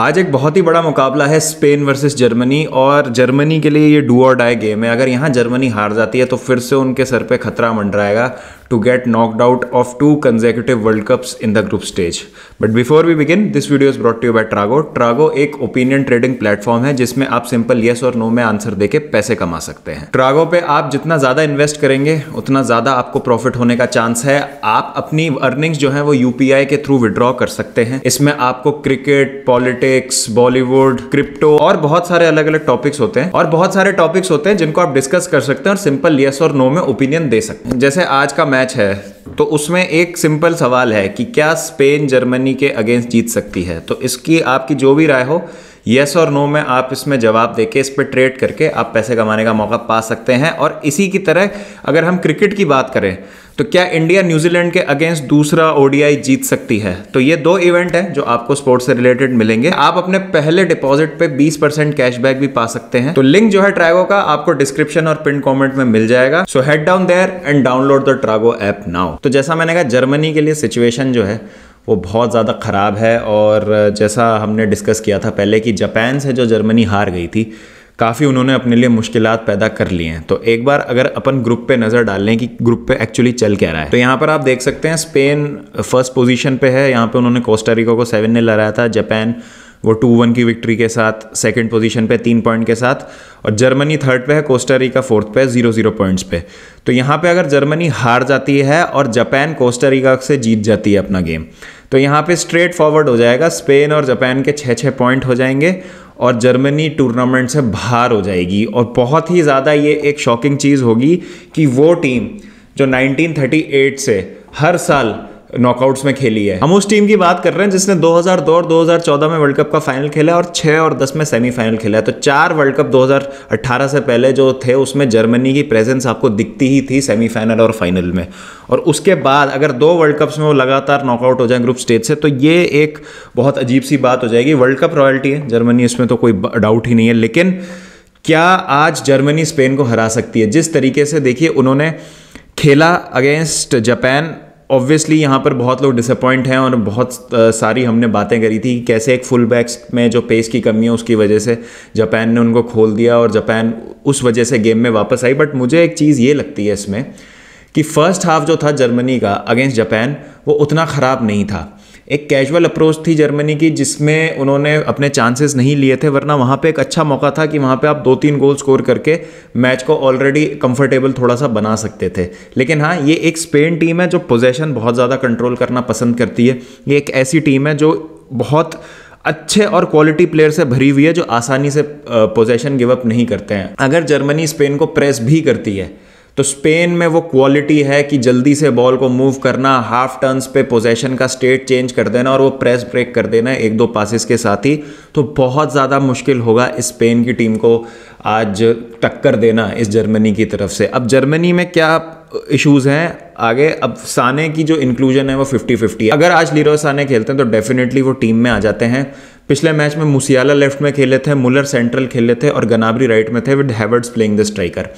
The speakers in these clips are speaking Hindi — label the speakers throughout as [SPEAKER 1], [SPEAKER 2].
[SPEAKER 1] आज एक बहुत ही बड़ा मुकाबला है स्पेन वर्सेस जर्मनी और जर्मनी के लिए ये डू और डाई गेम है अगर यहाँ जर्मनी हार जाती है तो फिर से उनके सर पे खतरा मंडराएगा to get knocked out of two consecutive World Cups in the group stage. But before we begin, this video is brought to you by Trago. Trago एक ओपिनियन ट्रेडिंग प्लेटफॉर्म है जिसमें आप सिंपल येस और नो में आंसर देके पैसे कमा सकते हैं ट्रागो पे आप जितना ज्यादा इन्वेस्ट करेंगे उतना ज्यादा आपको प्रॉफिट होने का चांस है आप अपनी अर्निंग्स जो है वो यूपीआई के थ्रू विड्रॉ कर सकते हैं इसमें आपको क्रिकेट पॉलिटिक्स बॉलीवुड क्रिप्टो और बहुत सारे अलग अलग टॉपिक्स होते हैं और बहुत सारे टॉपिक्स होते हैं जिनको आप डिस्कस कर सकते हैं और सिंपल येस और नो में ओपिनियन दे सकते हैं जैसे आज का मैच मैच है तो उसमें एक सिंपल सवाल है कि क्या स्पेन जर्मनी के अगेंस्ट जीत सकती है तो इसकी आपकी जो भी राय हो येस और नो में आप इसमें जवाब देके इस पर ट्रेड करके आप पैसे कमाने का मौका पा सकते हैं और इसी की तरह अगर हम क्रिकेट की बात करें तो क्या इंडिया न्यूजीलैंड के अगेंस्ट दूसरा ओडीआई जीत सकती है तो ये दो इवेंट है जो आपको स्पोर्ट्स से रिलेटेड मिलेंगे आप अपने पहले डिपॉजिट पे 20 परसेंट कैशबैक भी पा सकते हैं तो लिंक जो है ट्रैगो का आपको डिस्क्रिप्शन और पिन कॉमेंट में मिल जाएगा so head down there and download the Trago app now तो जैसा मैंने कहा जर्मनी के लिए सिचुएशन जो है वो बहुत ज़्यादा ख़राब है और जैसा हमने डिस्कस किया था पहले कि जापान से जो जर्मनी हार गई थी काफ़ी उन्होंने अपने लिए मुश्किल पैदा कर ली हैं तो एक बार अगर अपन ग्रुप पे नज़र डाल लें कि ग्रुप पे एक्चुअली चल क्या रहा है तो यहाँ पर आप देख सकते हैं स्पेन फर्स्ट पोजीशन पे है यहाँ पे उन्होंने कोस्टारिका को सेवन ने लड़ाया था जापान वो टू वन की विक्ट्री के साथ सेकंड पोजीशन पे तीन पॉइंट के साथ और जर्मनी थर्ड पे है कोस्टारिका फोर्थ पे जीरो जीरो पॉइंट्स पे तो यहाँ पे अगर जर्मनी हार जाती है और जापान कोस्टारिका से जीत जाती है अपना गेम तो यहाँ पे स्ट्रेट फॉरवर्ड हो जाएगा स्पेन और जापान के छः छः पॉइंट हो जाएंगे और जर्मनी टूर्नामेंट से बाहर हो जाएगी और बहुत ही ज़्यादा ये एक शॉकिंग चीज़ होगी कि वो टीम जो 1938 से हर साल नॉकआउट्स में खेली है हम उस टीम की बात कर रहे हैं जिसने 2002 और 2014 में वर्ल्ड कप का फाइनल खेला और 6 और 10 में सेमीफाइनल खेला है तो चार वर्ल्ड कप 2018 से पहले जो थे उसमें जर्मनी की प्रेजेंस आपको दिखती ही थी सेमीफाइनल और फाइनल में और उसके बाद अगर दो वर्ल्ड कप्स में वो लगातार नॉकआउट हो जाए ग्रुप स्टेज से तो ये एक बहुत अजीब सी बात हो जाएगी वर्ल्ड कप रॉयल्टी है जर्मनी इसमें तो कोई डाउट ही नहीं है लेकिन क्या आज जर्मनी स्पेन को हरा सकती है जिस तरीके से देखिए उन्होंने खेला अगेंस्ट जापान ऑब्वियसली यहाँ पर बहुत लोग डिसअपॉइंट हैं और बहुत सारी हमने बातें करी थी कैसे एक फुल बैक्स में जो पेस की कमी है उसकी वजह से जापान ने उनको खोल दिया और जापान उस वजह से गेम में वापस आई बट मुझे एक चीज़ ये लगती है इसमें कि फ़र्स्ट हाफ जो था जर्मनी का अगेंस्ट जापान वो उतना ख़राब नहीं था एक कैजुअल अप्रोच थी जर्मनी की जिसमें उन्होंने अपने चांसेस नहीं लिए थे वरना वहाँ पे एक अच्छा मौका था कि वहाँ पे आप दो तीन गोल स्कोर करके मैच को ऑलरेडी कंफर्टेबल थोड़ा सा बना सकते थे लेकिन हाँ ये एक स्पेन टीम है जो पोजेशन बहुत ज़्यादा कंट्रोल करना पसंद करती है ये एक ऐसी टीम है जो बहुत अच्छे और क्वालिटी प्लेयर से भरी हुई है जो आसानी से पोजेशन गिवअप नहीं करते हैं अगर जर्मनी स्पेन को प्रेस भी करती है तो स्पेन में वो क्वालिटी है कि जल्दी से बॉल को मूव करना हाफ टर्न्स पे पोजेशन का स्टेट चेंज कर देना और वो प्रेस ब्रेक कर देना एक दो पासिस के साथ ही तो बहुत ज़्यादा मुश्किल होगा स्पेन की टीम को आज टक्कर देना इस जर्मनी की तरफ से अब जर्मनी में क्या इश्यूज़ हैं आगे अब साने की जो इंक्लूजन है वो फिफ्टी फिफ्टी है अगर आज लीरो साने खेलते हैं तो डेफिनेटली वो टीम में आ जाते हैं पिछले मैच में मुसियाला लेफ्ट में खेले थे मुलर सेंट्रल खेले थे और गनाबरी राइट में थे with Havertz playing the striker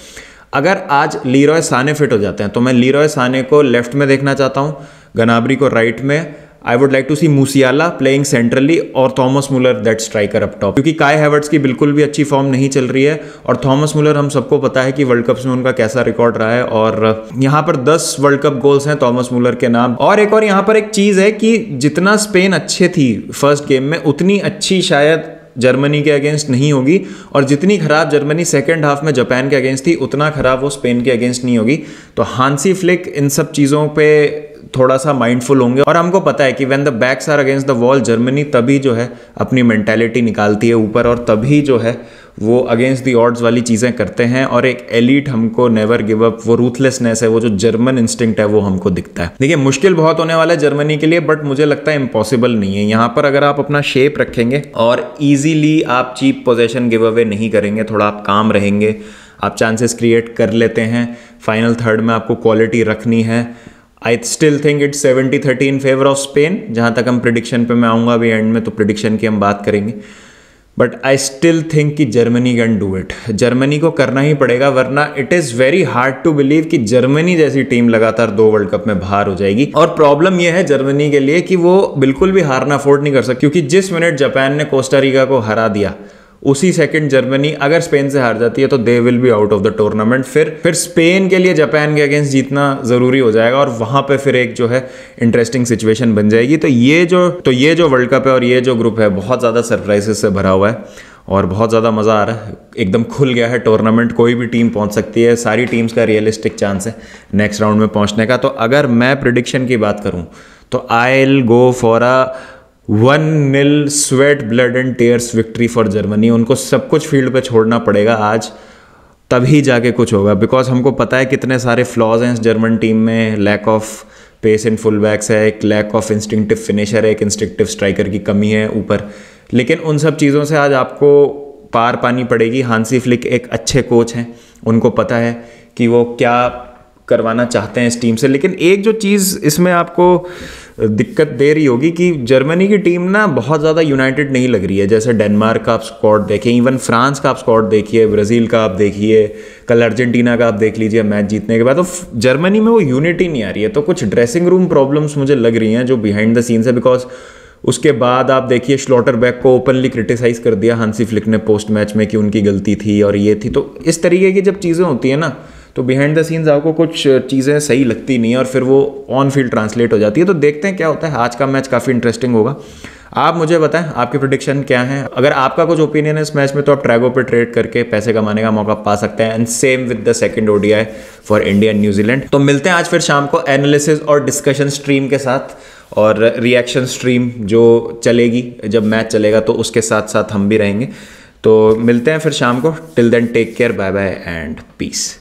[SPEAKER 1] अगर आज लीरोय साने फिट हो जाते हैं तो मैं लीरोय साने को लेफ्ट में देखना चाहता हूँ गनाबरी को राइट में I would like to see Musiala playing centrally और Thomas Muller that striker up top क्योंकि काय हैवर्ट्स की बिल्कुल भी अच्छी फॉर्म नहीं चल रही है और थॉमस मुलर हम सबको पता है कि वर्ल्ड कप्स में उनका कैसा रिकॉर्ड रहा है और यहाँ पर 10 वर्ल्ड कप गोल्स हैं थॉमस मुलर के नाम और एक और यहाँ पर एक चीज़ है कि जितना स्पेन अच्छे थी फर्स्ट गेम में उतनी अच्छी शायद जर्मनी के अगेंस्ट नहीं होगी और जितनी खराब जर्मनी सेकेंड हाफ में जापान के अगेंस्ट थी उतना खराब वो स्पेन के अगेंस्ट नहीं होगी तो हांसी फ्लिक इन सब चीज़ों पे थोड़ा सा माइंडफुल होंगे और हमको पता है कि when the backs are against the wall Germany तभी जो है अपनी मेंटेलिटी निकालती है ऊपर और तभी जो है वो अगेंस्ट दी ऑर्ड्स वाली चीज़ें करते हैं और एक एलिट हमको नेवर गिव अप वो रूथलेसनेस है वो जो जर्मन इंस्टिंक्ट है वो हमको दिखता है देखिए मुश्किल बहुत होने वाला है जर्मनी के लिए बट मुझे लगता है इम्पॉसिबल नहीं है यहाँ पर अगर आप अपना शेप रखेंगे और ईजीली आप चीप पोजेशन गिव अवे नहीं करेंगे थोड़ा आप काम रहेंगे आप चांसेस क्रिएट कर लेते हैं फाइनल थर्ड में आपको क्वालिटी रखनी है I still think it's seventy thirty in favour of Spain जहाँ तक हम प्रिडिक्शन पे मैं आऊँगा अभी एंड में तो प्रिडिक्शन की हम बात करेंगे बट आई स्टिल थिंक कि Germany can do it Germany को करना ही पड़ेगा वरना it is very hard to believe कि जर्मनी जैसी टीम लगातार दो वर्ल्ड कप में बाहर हो जाएगी और प्रॉब्लम यह है जर्मनी के लिए कि वो बिल्कुल भी हारना अफोर्ड नहीं कर सकती क्योंकि जिस मिनट जापान ने कोस्टारिका को हरा दिया उसी सेकंड जर्मनी अगर स्पेन से हार जाती है तो they will be out of the tournament फिर फिर स्पेन के लिए जापान के अगेंस्ट जीतना ज़रूरी हो जाएगा और वहाँ पर फिर एक जो है इंटरेस्टिंग सिचुएशन बन जाएगी तो ये जो तो ये जो वर्ल्ड कप है और ये जो ग्रुप है बहुत ज़्यादा सरप्राइजेस से भरा हुआ है और बहुत ज़्यादा मज़ा आ रहा है एकदम खुल गया है टूर्नामेंट कोई भी टीम पहुंच सकती है सारी टीम्स का रियलिस्टिक चांस है नेक्स्ट राउंड में पहुंचने का तो अगर मैं प्रिडिक्शन की बात करूं तो I'll go for a one nil sweat blood and tears victory for Germany उनको सब कुछ फील्ड पे छोड़ना पड़ेगा आज तभी जाके कुछ होगा बिकॉज हमको पता है कितने सारे फ्लॉज हैं इस जर्मन टीम में lack of pace in full backs है एक लैक ऑफ इंस्टिंक्टिव फिनिशर है एक इंस्टिंक्टिव स्ट्राइकर की कमी है ऊपर लेकिन उन सब चीज़ों से आज आपको पार पानी पड़ेगी हांसी फ्लिक एक अच्छे कोच हैं उनको पता है कि वो क्या करवाना चाहते हैं इस टीम से लेकिन एक जो चीज़ इसमें आपको दिक्कत दे रही होगी कि जर्मनी की टीम ना बहुत ज़्यादा यूनाइटेड नहीं लग रही है जैसे डेनमार्क का आप स्कॉट देखिए इवन फ्रांस का आप स्कॉट देखिए ब्राज़ील का आप देखिए कल अर्जेंटीना का आप देख लीजिए मैच जीतने के बाद तो जर्मनी में वो यूनिटी नहीं आ रही है तो कुछ ड्रेसिंग रूम प्रॉब्लम्स मुझे लग रही हैं जो बिहाइंड द सीन्स है बिकॉज उसके बाद आप देखिए श्लॉटर बैक को ओपनली क्रिटिसाइज़ कर दिया हांसी फ्लिक ने पोस्ट मैच में कि उनकी गलती थी और ये थी तो इस तरीके की जब चीज़ें होती हैं ना तो बिहाइंड द सीन्स आपको कुछ चीज़ें सही लगती नहीं है और फिर वो ऑन फील्ड ट्रांसलेट हो जाती है तो देखते हैं क्या होता है आज का मैच काफ़ी इंटरेस्टिंग होगा आप मुझे बताएं आपके प्रोडिक्शन क्या हैं अगर आपका कुछ ओपिनियन है इस मैच में तो आप ट्रैगो पर ट्रेड करके पैसे कमाने का मौका पा सकते हैं and same with the second ODI for India and New Zealand तो मिलते हैं आज फिर शाम को एनालिसिस और डिस्कशन स्ट्रीम के साथ और रिएक्शन स्ट्रीम जो चलेगी जब मैच चलेगा तो उसके साथ साथ हम भी रहेंगे तो मिलते हैं फिर शाम को till then take care bye bye and piece